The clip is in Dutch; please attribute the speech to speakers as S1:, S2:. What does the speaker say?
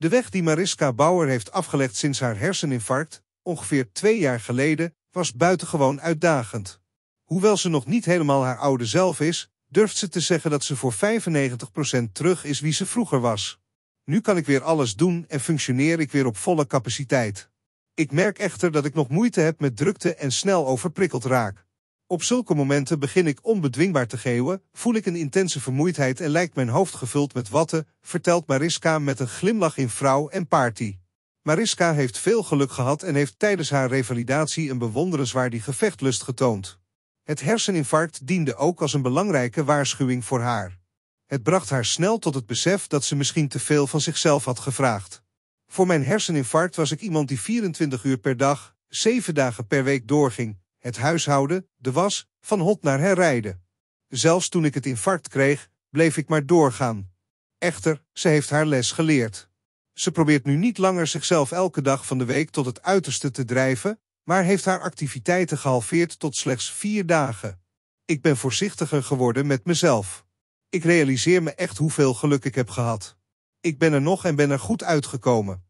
S1: De weg die Mariska Bauer heeft afgelegd sinds haar herseninfarct, ongeveer twee jaar geleden, was buitengewoon uitdagend. Hoewel ze nog niet helemaal haar oude zelf is, durft ze te zeggen dat ze voor 95% terug is wie ze vroeger was. Nu kan ik weer alles doen en functioneer ik weer op volle capaciteit. Ik merk echter dat ik nog moeite heb met drukte en snel overprikkeld raak. Op zulke momenten begin ik onbedwingbaar te geeuwen, voel ik een intense vermoeidheid en lijkt mijn hoofd gevuld met watten, vertelt Mariska met een glimlach in vrouw en party. Mariska heeft veel geluk gehad en heeft tijdens haar revalidatie een bewonderenswaardig gevechtlust getoond. Het herseninfarct diende ook als een belangrijke waarschuwing voor haar. Het bracht haar snel tot het besef dat ze misschien te veel van zichzelf had gevraagd. Voor mijn herseninfarct was ik iemand die 24 uur per dag, 7 dagen per week doorging, het huishouden, de was, van hot naar herrijden. Zelfs toen ik het infarct kreeg, bleef ik maar doorgaan. Echter, ze heeft haar les geleerd. Ze probeert nu niet langer zichzelf elke dag van de week tot het uiterste te drijven, maar heeft haar activiteiten gehalveerd tot slechts vier dagen. Ik ben voorzichtiger geworden met mezelf. Ik realiseer me echt hoeveel geluk ik heb gehad. Ik ben er nog en ben er goed uitgekomen.